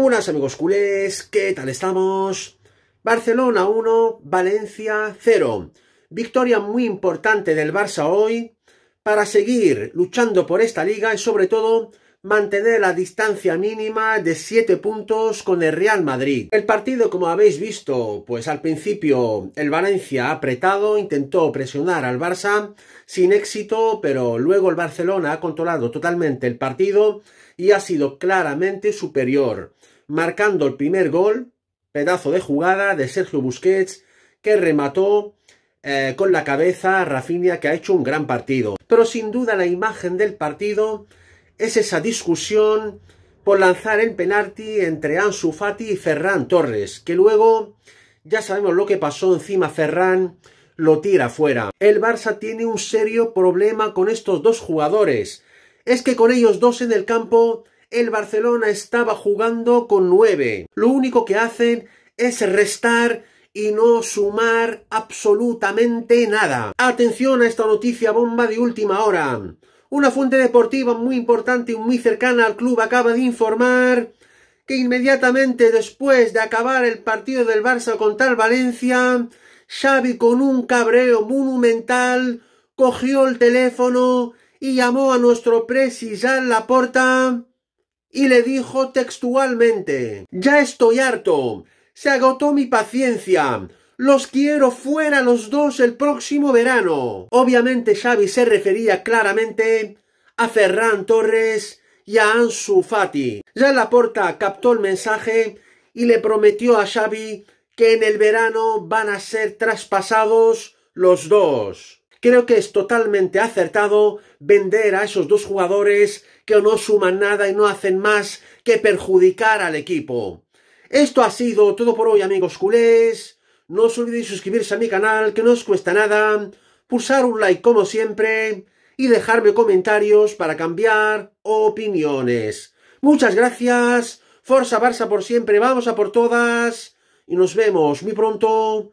buenas amigos culés, ¿qué tal estamos? Barcelona 1, Valencia 0. Victoria muy importante del Barça hoy para seguir luchando por esta liga y sobre todo mantener la distancia mínima de 7 puntos con el Real Madrid. El partido, como habéis visto, pues al principio el Valencia apretado, intentó presionar al Barça sin éxito, pero luego el Barcelona ha controlado totalmente el partido y ha sido claramente superior marcando el primer gol, pedazo de jugada de Sergio Busquets, que remató eh, con la cabeza a Rafinha, que ha hecho un gran partido. Pero sin duda la imagen del partido es esa discusión por lanzar el penalti entre Ansu Fati y Ferran Torres, que luego ya sabemos lo que pasó encima Ferran lo tira fuera. El Barça tiene un serio problema con estos dos jugadores. Es que con ellos dos en el campo el Barcelona estaba jugando con nueve. Lo único que hacen es restar y no sumar absolutamente nada. Atención a esta noticia bomba de última hora. Una fuente deportiva muy importante y muy cercana al club acaba de informar que inmediatamente después de acabar el partido del Barça con tal Valencia, Xavi con un cabreo monumental cogió el teléfono y llamó a nuestro presi la Laporta y le dijo textualmente Ya estoy harto. Se agotó mi paciencia. Los quiero fuera los dos el próximo verano. Obviamente Xavi se refería claramente a Ferran Torres y a Ansu Fati. Ya porta captó el mensaje y le prometió a Xavi que en el verano van a ser traspasados los dos. Creo que es totalmente acertado vender a esos dos jugadores que no suman nada y no hacen más que perjudicar al equipo. Esto ha sido todo por hoy amigos culés. No os olvidéis suscribirse a mi canal, que no os cuesta nada, pulsar un like como siempre y dejarme comentarios para cambiar opiniones. Muchas gracias, Forza Barça por siempre, vamos a por todas y nos vemos muy pronto